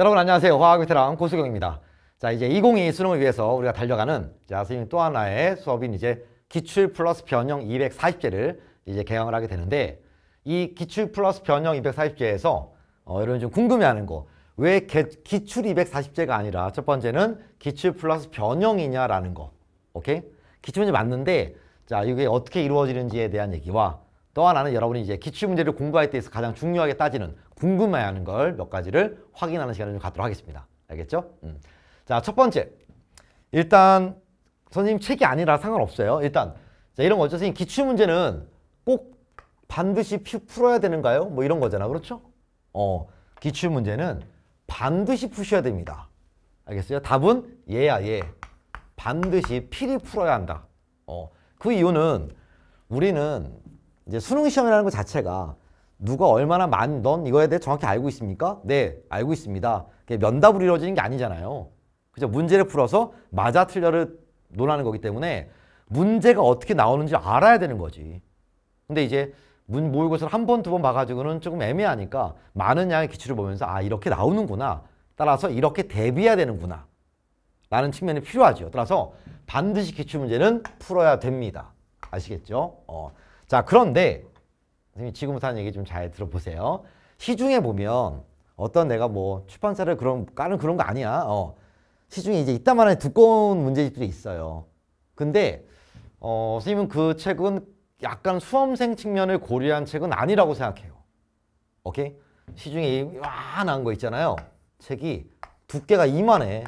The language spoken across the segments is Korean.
여러분 안녕하세요. 화학 베테랑 고수경입니다. 자 이제 2022 수능을 위해서 우리가 달려가는 자 선생님 또 하나의 수업인 이제 기출 플러스 변형 240제를 이제 개강을 하게 되는데 이 기출 플러스 변형 240제에서 어, 여러분 좀 궁금해하는 거 왜 기출 240제가 아니라 첫 번째는 기출 플러스 변형이냐라는 거 오케이? 기출 문제 맞는데 자 이게 어떻게 이루어지는지에 대한 얘기와 또 하나는 여러분이 이제 기출 문제를 공부할 때에서 가장 중요하게 따지는 궁금해하는 걸 몇 가지를 확인하는 시간을 좀 갖도록 하겠습니다. 알겠죠? 음. 자, 첫 번째. 일단 선생님 책이 아니라 상관없어요. 일단 자, 이런 거죠. 선생님 기출 문제는 꼭 반드시 풀어야 되는가요? 뭐 이런 거잖아. 그렇죠? 어, 기출 문제는 반드시 푸셔야 됩니다. 알겠어요? 답은 예야 예. 반드시 필히 풀어야 한다. 어, 그 이유는 우리는 이제 수능 시험이라는 것 자체가 누가 얼마나 많, 넌 이거에 대해 정확히 알고 있습니까? 네, 알고 있습니다. 그게 면답으로 이루어지는 게 아니잖아요. 그죠? 문제를 풀어서 맞아 틀려를 논하는 거기 때문에 문제가 어떻게 나오는지 알아야 되는 거지. 근데 이제 문 모의고사를 한 번, 두 번 봐가지고는 조금 애매하니까 많은 양의 기출을 보면서 아, 이렇게 나오는구나. 따라서 이렇게 대비해야 되는구나. 라는 측면이 필요하죠. 따라서 반드시 기출 문제는 풀어야 됩니다. 아시겠죠? 어. 자, 그런데 선생님 지금부터 하는 얘기 좀 잘 들어보세요. 시중에 보면 어떤 내가 뭐 출판사를 그런 까는 그런 거 아니야. 어. 시중에 이제 이따만한 두꺼운 문제집들이 있어요. 근데 어, 선생님은 그 책은 약간 수험생 측면을 고려한 책은 아니라고 생각해요. 오케이? 시중에 와난 거 있잖아요. 책이 두께가 이만해.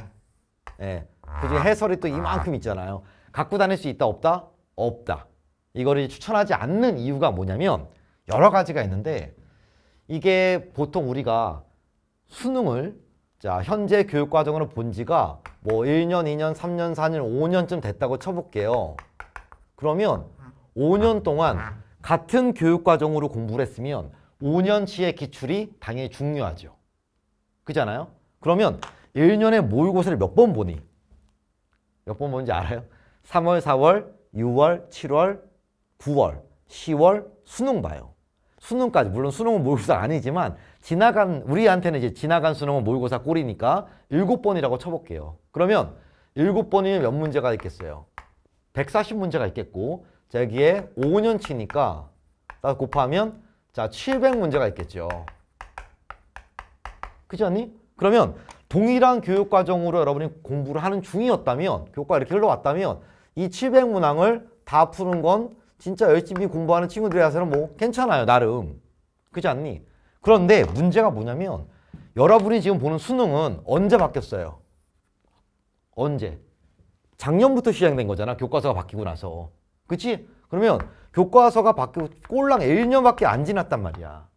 예. 그중에 해설이 또 이만큼 있잖아요. 갖고 다닐 수 있다 없다? 없다. 이거를 추천하지 않는 이유가 뭐냐면 여러 가지가 있는데 이게 보통 우리가 수능을 자 현재 교육과정으로 본 지가 뭐 1년, 2년, 3년, 4년, 5년쯤 됐다고 쳐볼게요. 그러면 5년 동안 같은 교육과정으로 공부를 했으면 5년치의 기출이 당연히 중요하죠. 그잖아요? 그러면 1년에 모의고사를 몇 번 보니? 몇 번 보는지 알아요? 3월, 4월, 6월, 7월, 9월, 10월 수능 봐요. 수능까지 물론 수능은 모의고사 아니지만 지나간 우리한테는 이제 지나간 수능은 모의고사 꼴이니까 일곱 번이라고 쳐볼게요. 그러면 일곱 번이면 몇 문제가 있겠어요? 140문제가 있겠고 자 여기에 5년치니까 딱 곱하면 자 700문제가 있겠죠. 그지 않니? 그러면 동일한 교육과정으로 여러분이 공부를 하는 중이었다면 교과 이렇게 흘러왔다면 이 700문항을 다 푸는 건 진짜 열심히 공부하는 친구들이라서는 뭐 괜찮아요 나름 그지 렇 않니? 그런데 문제가 뭐냐면 여러분이 지금 보는 수능은 언제 바뀌었어요? 언제? 작년부터 시작된 거잖아 교과서가 바뀌고 나서 그치? 그러면 교과서가 바뀌고 꼴랑 1년밖에 안 지났단 말이야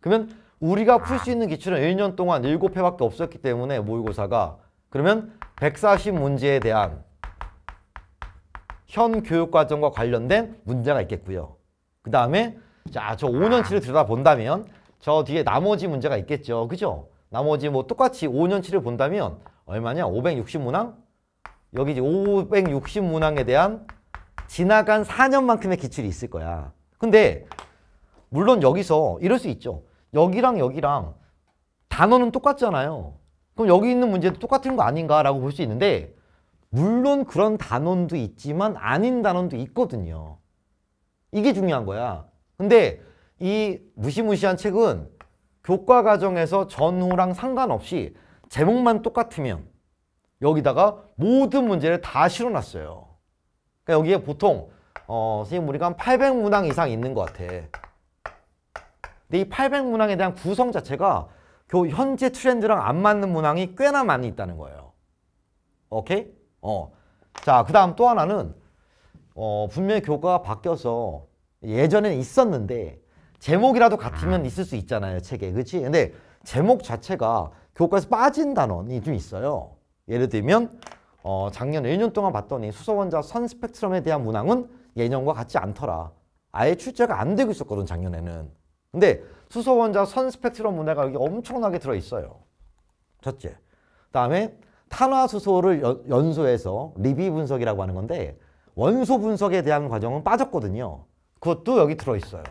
그러면 우리가 풀 수 있는 기출은 1년 동안 7회밖에 없었기 때문에 모의고사가 그러면 140문제에 대한 현 교육과정과 관련된 문제가 있겠고요. 그 다음에 자, 저 5년치를 들여다본다면 저 뒤에 나머지 문제가 있겠죠. 그죠? 나머지 뭐 똑같이 5년치를 본다면 얼마냐? 560문항? 여기 이제 560문항에 대한 지나간 4년만큼의 기출이 있을 거야. 근데 물론 여기서 이럴 수 있죠. 여기랑 여기랑 단어는 똑같잖아요. 그럼 여기 있는 문제도 똑같은 거 아닌가라고 볼 수 있는데 물론 그런 단원도 있지만 아닌 단원도 있거든요. 이게 중요한 거야. 근데 이 무시무시한 책은 교과 과정에서 전후랑 상관없이 제목만 똑같으면 여기다가 모든 문제를 다 실어놨어요. 그러니까 여기에 보통 어, 선생님 우리가 한 800문항 이상 있는 것 같아. 근데 이 800문항에 대한 구성 자체가 현재 트렌드랑 안 맞는 문항이 꽤나 많이 있다는 거예요. 오케이? 어. 자, 그 다음 또 하나는 어, 분명히 교과가 바뀌어서 예전엔 있었는데 제목이라도 같으면 아. 있을 수 있잖아요, 책에. 그치 근데 제목 자체가 교과에서 빠진 단원이 좀 있어요. 예를 들면 어, 작년 1년 동안 봤더니 수소원자 선 스펙트럼에 대한 문항은 예년과 같지 않더라. 아예 출제가 안 되고 있었거든, 작년에는. 근데 수소원자 선 스펙트럼 문항가 엄청나게 들어있어요. 첫째. 그 다음에 탄화수소를 연, 연소해서 리비 분석이라고 하는 건데 원소 분석에 대한 과정은 빠졌거든요. 그것도 여기 들어있어요.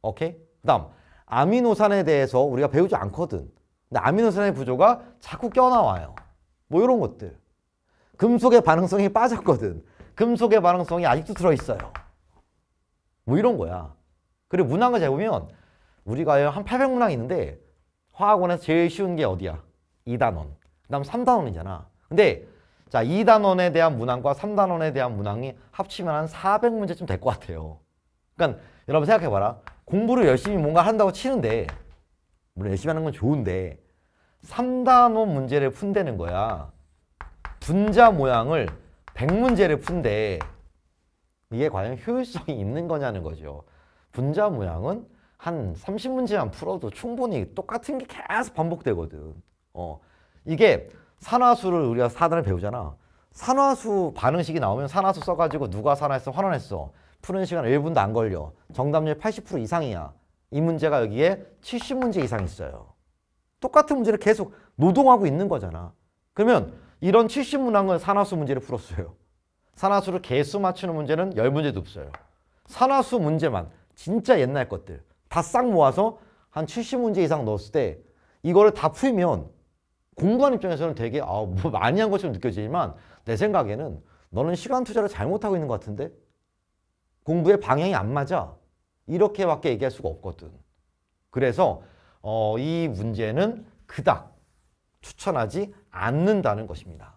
오케이? 그 다음 아미노산에 대해서 우리가 배우지 않거든. 근데 아미노산의 구조가 자꾸 껴나와요. 뭐 이런 것들. 금속의 반응성이 빠졌거든. 금속의 반응성이 아직도 들어있어요. 뭐 이런 거야. 그리고 문항을 잘 보면 우리가 한 800문항 있는데 화학원에서 제일 쉬운 게 어디야? 2단원. 그다음 3단원이잖아. 근데 자, 2단원에 대한 문항과 3단원에 대한 문항이 합치면 한 400문제쯤 될 것 같아요. 그러니까 여러분 생각해 봐라. 공부를 열심히 뭔가 한다고 치는데 물론 열심히 하는 건 좋은데 3단원 문제를 푼다는 거야. 분자 모양을 100문제를 푼데 이게 과연 효율성이 있는 거냐는 거죠. 분자 모양은 한 30문제만 풀어도 충분히 똑같은 게 계속 반복되거든. 어. 이게 산화수를 우리가 사단을 배우잖아. 산화수 반응식이 나오면 산화수 써가지고 누가 산화했어 환원했어. 푸는 시간 1분도 안 걸려. 정답률 80% 이상이야. 이 문제가 여기에 70문제 이상 있어요. 똑같은 문제를 계속 노동하고 있는 거잖아. 그러면 이런 70문항은 산화수 문제를 풀었어요. 산화수를 개수 맞추는 문제는 10문제도 없어요. 산화수 문제만 진짜 옛날 것들 다 싹 모아서 한 70문제 이상 넣었을 때 이거를 다 풀면 공부하는 입장에서는 되게 아, 뭐 많이 한 것처럼 느껴지지만 내 생각에는 너는 시간 투자를 잘못하고 있는 것 같은데 공부의 방향이 안 맞아 이렇게밖에 얘기할 수가 없거든 그래서 어, 이 문제는 그닥 추천하지 않는다는 것입니다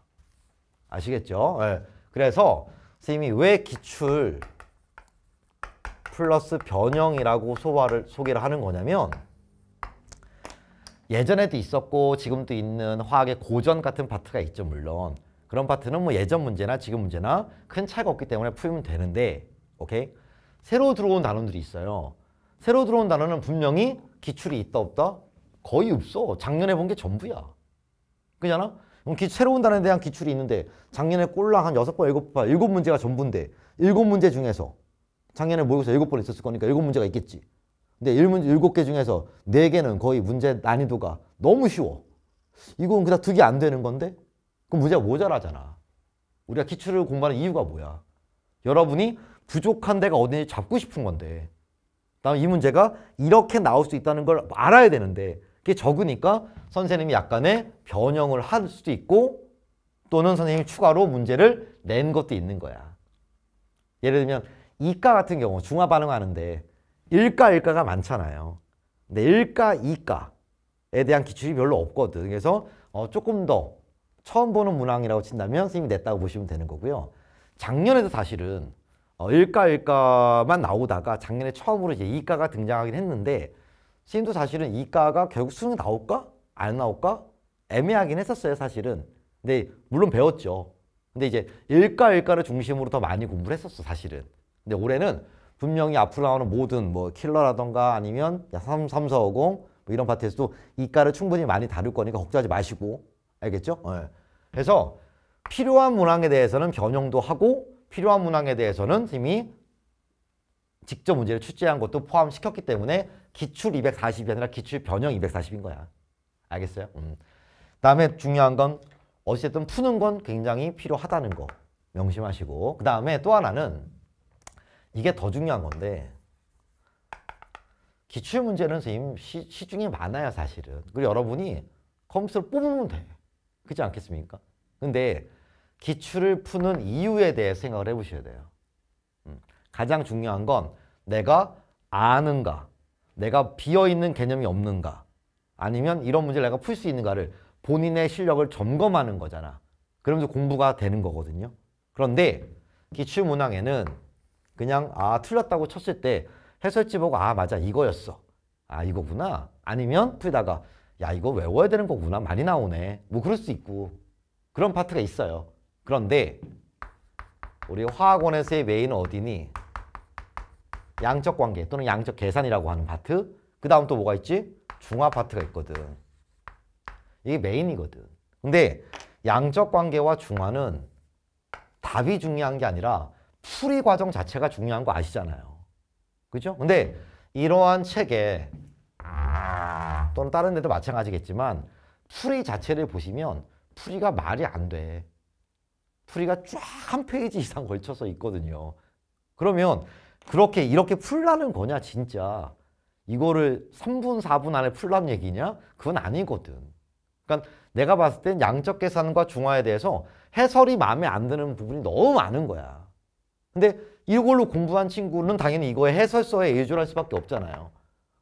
아시겠죠? 네. 그래서 선생님이 왜 기출 플러스 변형이라고 소화를 소개를 하는 거냐면 예전에도 있었고 지금도 있는 화학의 고전 같은 파트가 있죠 물론 그런 파트는 뭐 예전 문제나 지금 문제나 큰 차이가 없기 때문에 풀면 되는데 오케이 새로 들어온 단원들이 있어요 새로 들어온 단원은 분명히 기출이 있다 없다 거의 없어 작년에 본 게 전부야 그잖아 그럼 기, 새로운 단원에 대한 기출이 있는데 작년에 꼴랑 한 여섯 번 일곱 번 일곱 문제가 전부인데 일곱 문제 중에서 작년에 모의고사 일곱 번 있었을 거니까 일곱 문제가 있겠지 근데 1문제 7개 중에서 4개는 거의 문제 난이도가 너무 쉬워. 이건 그냥 득이 안 되는 건데? 그럼 문제가 모자라잖아. 우리가 기출을 공부하는 이유가 뭐야? 여러분이 부족한 데가 어딘지 잡고 싶은 건데. 다음 이 문제가 이렇게 나올 수 있다는 걸 알아야 되는데 그게 적으니까 선생님이 약간의 변형을 할 수도 있고 또는 선생님이 추가로 문제를 낸 것도 있는 거야. 예를 들면 이과 같은 경우 중화 반응하는데 1가1가가 많잖아요. 근데 1가2가에 대한 기출이 별로 없거든. 그래서 어, 조금 더 처음 보는 문항이라고 친다면 선생님이 냈다고 보시면 되는 거고요. 작년에도 사실은 어, 일가 1가만 나오다가 작년에 처음으로 이제 이가가 등장하긴 했는데 선생님도 사실은 2가가 결국 수능 나올까 안 나올까 애매하긴 했었어요 사실은. 근데 물론 배웠죠. 근데 이제 1가1가를 중심으로 더 많이 공부를 했었어 사실은. 근데 올해는 분명히 앞으로 나오는 모든 뭐 킬러라던가 아니면 야33450 뭐 이런 파트에서도 이가를 충분히 많이 다룰 거니까 걱정하지 마시고 알겠죠? 네. 그래서 필요한 문항에 대해서는 변형도 하고 필요한 문항에 대해서는 이미 직접 문제를 출제한 것도 포함시켰기 때문에 기출 240이 아니라 기출 변형 240인 거야. 알겠어요? 음. 다음에 중요한 건 어쨌든 푸는 건 굉장히 필요하다는 거 명심하시고 그 다음에 또 하나는 이게 더 중요한 건데 기출 문제는 선생님 시, 중에 많아요 사실은. 그리고 여러분이 컴퓨터를 뽑으면 돼. 그렇지 않겠습니까? 근데 기출을 푸는 이유에 대해 생각을 해보셔야 돼요. 음, 가장 중요한 건 내가 아는가, 내가 비어있는 개념이 없는가, 아니면 이런 문제를 내가 풀 수 있는가를 본인의 실력을 점검하는 거잖아. 그러면서 공부가 되는 거거든요. 그런데 기출문항에는 그냥 아 틀렸다고 쳤을 때 해설지 보고 아 맞아 이거였어 아 이거구나 아니면 풀다가 야 이거 외워야 되는 거구나 많이 나오네 뭐 그럴 수 있고 그런 파트가 있어요 그런데 우리 화학원에서의 메인은 어디니 양적 관계 또는 양적 계산이라고 하는 파트 그 다음 또 뭐가 있지 중화 파트가 있거든 이게 메인이거든 근데 양적 관계와 중화는 답이 중요한 게 아니라 풀이 과정 자체가 중요한 거 아시잖아요. 그죠? 근데 이러한 책에 또는 다른 데도 마찬가지겠지만 풀이 자체를 보시면 풀이가 말이 안 돼. 풀이가 쫙 한 페이지 이상 걸쳐서 있거든요. 그러면 그렇게 이렇게 풀라는 거냐 진짜 이거를 3분 4분 안에 풀란 얘기냐 그건 아니거든. 그러니까 내가 봤을 땐 양적 계산과 중화에 대해서 해설이 마음에 안 드는 부분이 너무 많은 거야. 근데 이걸로 공부한 친구는 당연히 이거에 해설서에 의존할 수밖에 없잖아요.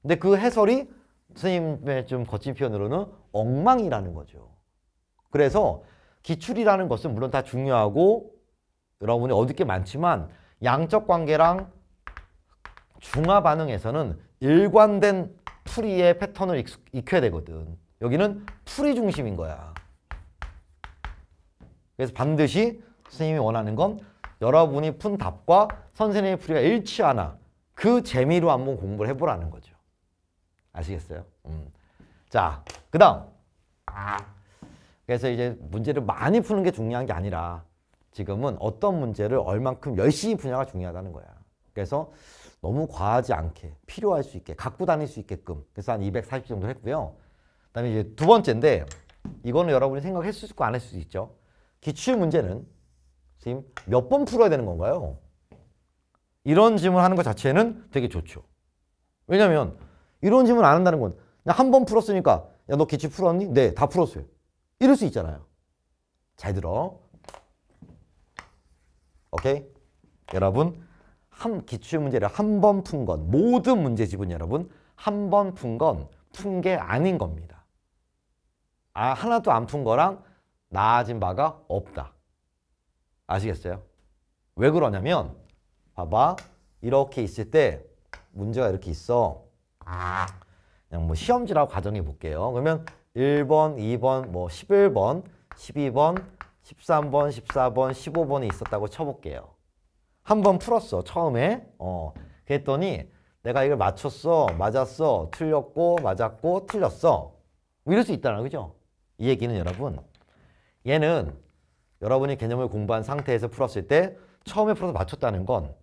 근데 그 해설이 선생님의 좀 거친 표현으로는 엉망이라는 거죠. 그래서 기출이라는 것은 물론 다 중요하고 여러분이 얻을 게 많지만 양적 관계랑 중화 반응에서는 일관된 풀이의 패턴을 익혀야 되거든. 여기는 풀이 중심인 거야. 그래서 반드시 선생님이 원하는 건 여러분이 푼 답과 선생님의 풀이가 일치하나 그 재미로 한번 공부를 해보라는 거죠. 아시겠어요? 음. 자, 그 다음. 그래서 이제 문제를 많이 푸는 게 중요한 게 아니라 지금은 어떤 문제를 얼만큼 열심히 푸냐가 중요하다는 거야. 그래서 너무 과하지 않게 필요할 수 있게 갖고 다닐 수 있게끔 그래서 한240 정도 했고요. 그 다음에 이제 두 번째인데 이거는 여러분이 생각했을 수 있고 안 했을 수 있죠. 기출 문제는 선생님 몇번 풀어야 되는 건가요? 이런 질문 하는 것 자체는 되게 좋죠. 왜냐면 이런 질문 안 한다는 건한 번 풀었으니까 야 너 기출 풀었니? 네다 풀었어요. 이럴 수 있잖아요. 잘 들어. 오케이? 여러분 한 기출 문제를 한 번 푼 건 모든 문제집은 여러분 한 번 푼 건 푼 게 아닌 겁니다. 아 하나도 안 푼 거랑 나아진 바가 없다. 아시겠어요? 왜 그러냐면 봐봐 이렇게 있을 때 문제가 이렇게 있어 그냥 뭐 시험지라고 가정해 볼게요 그러면 1번, 2번, 뭐 11번, 12번, 13번, 14번, 15번이 있었다고 쳐볼게요 한 번 풀었어 처음에 어 그랬더니 내가 이걸 맞췄어 맞았어 틀렸고 맞았고 틀렸어 뭐 이럴 수 있다는 그죠이 얘기는 여러분 얘는 여러분이 개념을 공부한 상태에서 풀었을 때 처음에 풀어서 맞췄다는 건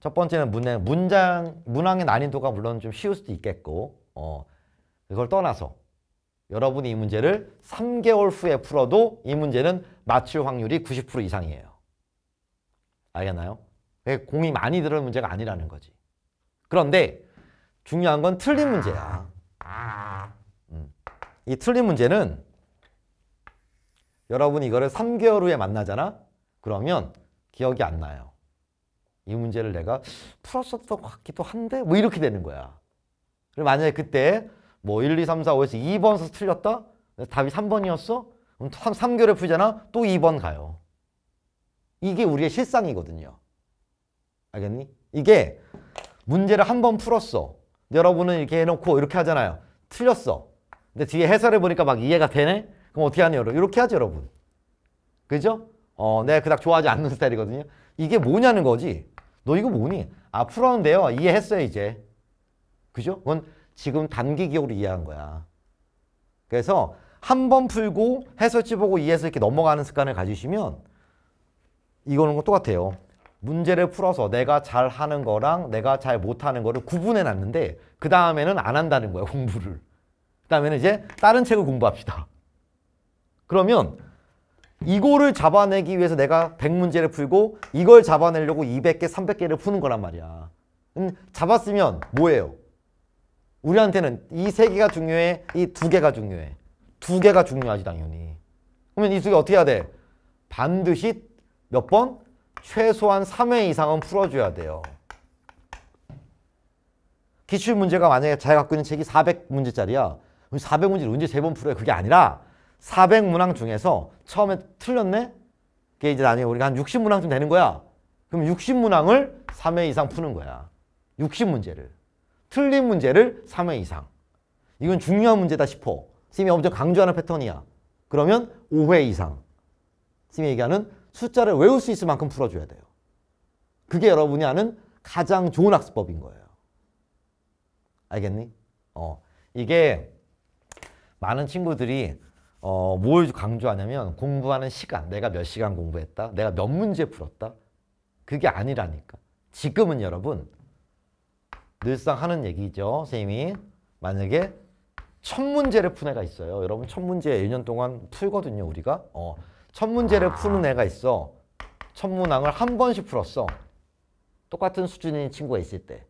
첫 번째는 문장, 문장, 문항의 난이도가 물론 좀 쉬울 수도 있겠고 어, 그걸 떠나서 여러분이 이 문제를 3개월 후에 풀어도 이 문제는 맞출 확률이 90% 이상이에요. 알겠나요? 공이 많이 들어 문제가 아니라는 거지. 그런데 중요한 건 틀린 문제야. 음. 이 틀린 문제는 여러분이 이거를 3개월 후에 만나잖아? 그러면 기억이 안 나요. 이 문제를 내가 풀었었던 것 같기도 한데 뭐 이렇게 되는 거야. 그리 만약에 그때 뭐 1, 2, 3, 4, 5에서 2번에서 틀렸다? 답이 3번이었어? 그럼 3개월에 풀잖아? 또 2번 가요. 이게 우리의 실상이거든요. 알겠니? 이게 문제를 한 번 풀었어. 여러분은 이렇게 해놓고 이렇게 하잖아요. 틀렸어. 근데 뒤에 해설해 보니까 막 이해가 되네? 그럼 어떻게 하냐 여러분? 이렇게 하죠 여러분. 그죠? 어, 내가 그닥 좋아하지 않는 스타일이거든요. 이게 뭐냐는 거지. 너 이거 뭐니? 아, 풀었는데요. 이해했어요, 이제. 그죠? 그건 지금 단기 기억으로 이해한 거야. 그래서 한 번 풀고 해설지 보고 이해해서 이렇게 넘어가는 습관을 가지시면 이거는 똑같아요. 문제를 풀어서 내가 잘 하는 거랑 내가 잘 못하는 거를 구분해 놨는데 그 다음에는 안 한다는 거예 공부를. 그 다음에는 이제 다른 책을 공부합시다. 그러면 이거를 잡아내기 위해서 내가 100문제를 풀고 이걸 잡아내려고 200개, 300개를 푸는 거란 말이야. 음, 잡았으면 뭐예요? 우리한테는 이 세 개가 중요해, 이 두 개가 중요해. 두 개가 중요하지 당연히. 그러면 이두개 어떻게 해야 돼? 반드시 몇 번? 최소한 3회 이상은 풀어줘야 돼요. 기출 문제가 만약에 자기가 갖고 있는 책이 400문제짜리야. 그럼 400문제를 언제 세 번 풀어요? 그게 아니라 400 문항 중에서 처음에 틀렸네? 그게 이제 나중에 우리가 한 60문항쯤 되는 거야. 그럼 60문항을 3회 이상 푸는 거야. 60문제를. 틀린 문제를 3회 이상. 이건 중요한 문제다 싶어. 선이 엄청 강조하는 패턴이야. 그러면 5회 이상. 선이 얘기하는 숫자를 외울 수 있을 만큼 풀어줘야 돼요. 그게 여러분이 아는 가장 좋은 학습법인 거예요. 알겠니? 어. 이게 많은 친구들이 어, 뭘 강조하냐면 공부하는 시간, 내가 몇 시간 공부했다, 내가 몇 문제 풀었다. 그게 아니라니까. 지금은 여러분 늘상 하는 얘기죠. 선생님이 만약에 첫 문제를 푸는 애가 있어요. 여러분 첫 문제 1년 동안 풀거든요. 우리가. 어, 첫 문제를 푸는 애가 있어. 첫 문항을 한 번씩 풀었어. 똑같은 수준인 친구가 있을 때.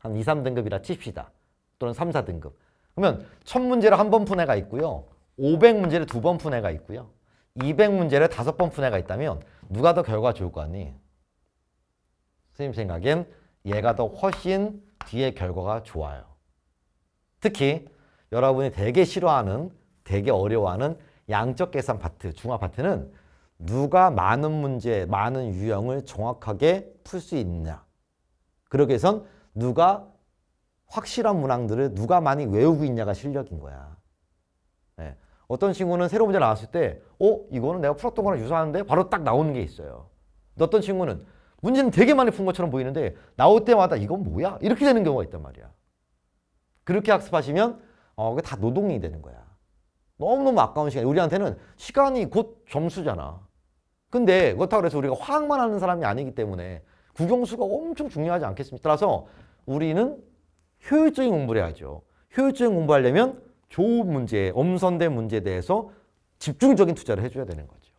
한 2, 3등급이라 칩시다. 또는 3, 4등급. 그러면 첫 문제를 한 번 푼 애가 있고요. 500문제를 두번푼 애가 있고요. 200문제를 다섯 번푼 애가 있다면 누가 더 결과 가 좋을 거 아니? 선생님 생각엔 얘가 더 훨씬 뒤에 결과가 좋아요. 특히 여러분이 되게 싫어하는, 되게 어려워하는 양적 계산 파트, 중화 파트는 누가 많은 문제, 많은 유형을 정확하게 풀 수 있냐. 느 그러기 위해선 누가 확실한 문항들을 누가 많이 외우고 있냐가 실력인 거야. 어떤 친구는 새로운 문제 나왔을 때 어? 이거는 내가 풀었던 거랑 유사한데? 바로 딱 나오는 게 있어요. 어떤 친구는 문제는 되게 많이 푼 것처럼 보이는데 나올 때마다 이건 뭐야? 이렇게 되는 경우가 있단 말이야. 그렇게 학습하시면 어, 그게 다 노동이 되는 거야. 너무너무 아까운 시간. 우리한테는 시간이 곧 점수잖아. 근데 그렇다고 해서 우리가 화학만 하는 사람이 아니기 때문에 국영수가 엄청 중요하지 않겠습니까? 따라서 우리는 효율적인 공부를 해야죠. 효율적인 공부하려면 조업 문제, 엄선된 문제에 대해서 집중적인 투자를 해줘야 되는 거죠.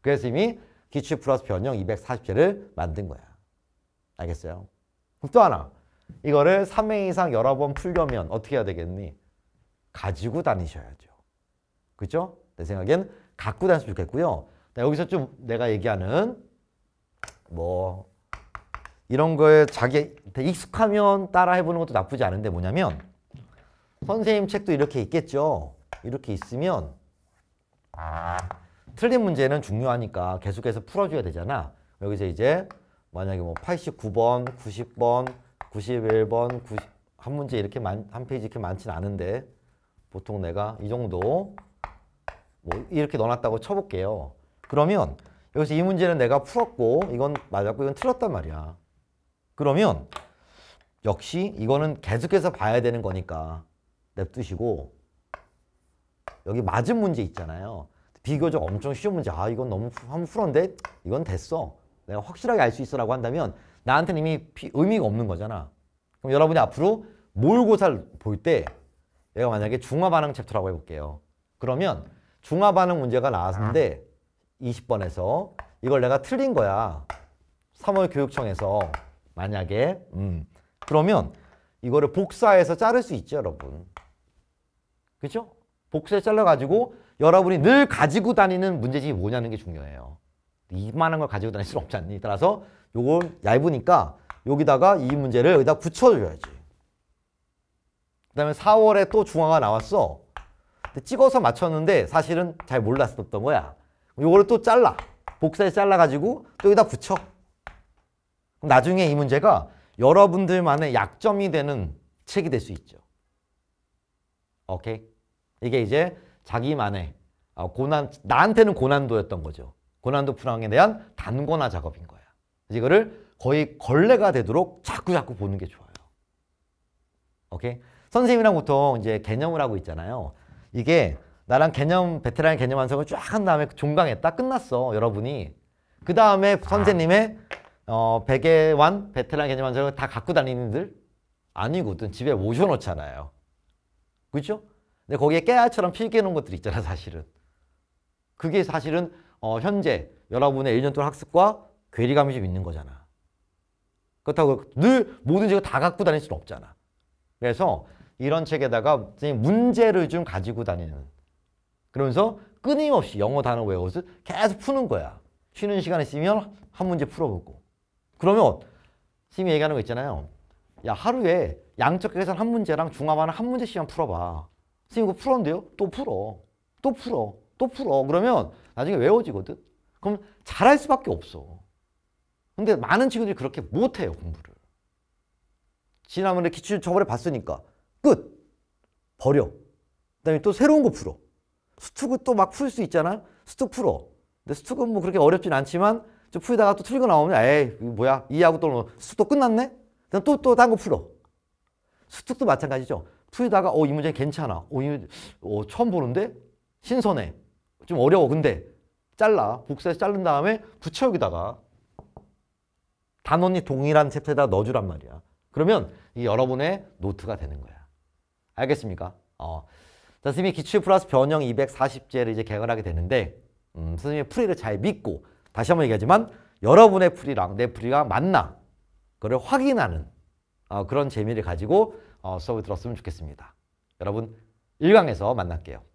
그래서 이미 기출 플러스 변형 240개를 만든 거야. 알겠어요? 그럼 또 하나. 이거를 3회 이상 여러 번 풀려면 어떻게 해야 되겠니? 가지고 다니셔야죠. 그죠? 내 생각엔 갖고 다녔으면 좋겠고요. 여기서 좀 내가 얘기하는 뭐 이런 거에 자기한테 익숙하면 따라 해보는 것도 나쁘지 않은데 뭐냐면 선생님 책도 이렇게 있겠죠. 이렇게 있으면 틀린 문제는 중요하니까 계속해서 풀어줘야 되잖아. 여기서 이제 만약에 뭐 89번, 90번, 91번, 90, 한 문제 이렇게 만, 한 페이지 이렇게 많진 않은데 보통 내가 이 정도 뭐 이렇게 넣어놨다고 쳐볼게요. 그러면 여기서 이 문제는 내가 풀었고 이건 맞았고 이건 틀렸단 말이야. 그러면 역시 이거는 계속해서 봐야 되는 거니까 냅두시고 여기 맞은 문제 있잖아요. 비교적 엄청 쉬운 문제. 아 이건 너무 한번 풀었데 이건 됐어. 내가 확실하게 알 수 있어라고 한다면 나한테는 이미 피, 의미가 없는 거잖아. 그럼 여러분이 앞으로 몰고사를 볼때내가 만약에 중화반응 챕터라고 해볼게요. 그러면 중화반응 문제가 나왔는데 20번에서 이걸 내가 틀린 거야. 3월 교육청에서 만약에 음 그러면 이거를 복사해서 자를 수 있죠 여러분. 그렇죠? 복수에 잘라가지고 여러분이 늘 가지고 다니는 문제집이 뭐냐는 게 중요해요. 이만한 걸 가지고 다닐 수 없지 않니? 따라서 요걸 얇으니까 여기다가 이 문제를 여기다 붙여줘야지. 그 다음에 4월에 또 중화가 나왔어. 찍어서 맞췄는데 사실은 잘 몰랐었던 거야. 요거를 또 잘라. 복사해 잘라가지고 또 여기다 붙여. 그럼 나중에 이 문제가 여러분들만의 약점이 되는 책이 될 수 있죠. 오케이? 이게 이제 자기만의 어, 고난 나한테는 고난도였던 거죠. 고난도 풀항에 대한 단권화 작업인 거야. 이거를 거의 걸레가 되도록 자꾸 자꾸 보는 게 좋아요. 오케이? 선생님이랑 보통 이제 개념을 하고 있잖아요. 이게 나랑 개념 베테랑 개념 완성을 쫙 한 다음에 종강했다 끝났어 여러분이 그 다음에 선생님의 어, 베개완 베테랑 개념 완성을 다 갖고 다니는 들 아니거든 집에 모셔놓잖아요. 그죠? 근데 거기에 깨알처럼 필기 놓은 것들이 있잖아, 사실은. 그게 사실은 어, 현재 여러분의 1년 동안 학습과 괴리감이 좀 있는 거잖아. 그렇다고 늘 모든 책을 다 갖고 다닐 수는 없잖아. 그래서 이런 책에다가 문제를 좀 가지고 다니는 그러면서 끊임없이 영어 단어 외워서 계속 푸는 거야. 쉬는 시간에 쓰면 한 문제 풀어보고. 그러면 선생님이 얘기하는 거 있잖아요. 야 하루에 양적 계산 한 문제랑 중화만 한 문제씩만 풀어봐. 선생님 이거 풀었는데요? 또 풀어. 또 풀어. 또 풀어. 그러면 나중에 외워지거든. 그럼 잘할 수밖에 없어. 근데 많은 친구들이 그렇게 못해요 공부를. 지난번에 기출 저번에 봤으니까 끝. 버려. 그다음에 또 새로운 거 풀어. 수특은 또 막 풀 수 있잖아. 수특 풀어. 근데 수특은 뭐 그렇게 어렵진 않지만 좀 풀다가 또 틀리고 나오면 에이 뭐야 이해하고 또 뭐 수특 끝났네. 그다음 또또 딴 거 풀어. 수특도 마찬가지죠. 풀다가 어이 문제 괜찮아. 어, 이, 어 처음 보는데 신선해. 좀 어려워 근데 잘라. 복사해서 자른 다음에 붙여 여기다가 단원이 동일한 챕터에다 넣어주란 말이야. 그러면 이 여러분의 노트가 되는 거야. 알겠습니까? 어. 자, 선생님이 기출 플러스 변형 240제를 이제 개발하게 되는데 음, 선생님의 풀이를 잘 믿고 다시 한번 얘기하지만 여러분의 풀이랑 내 풀이가 맞나 그걸 확인하는 어, 그런 재미를 가지고 어, 수업을 들었으면 좋겠습니다. 여러분 1강에서 만날게요.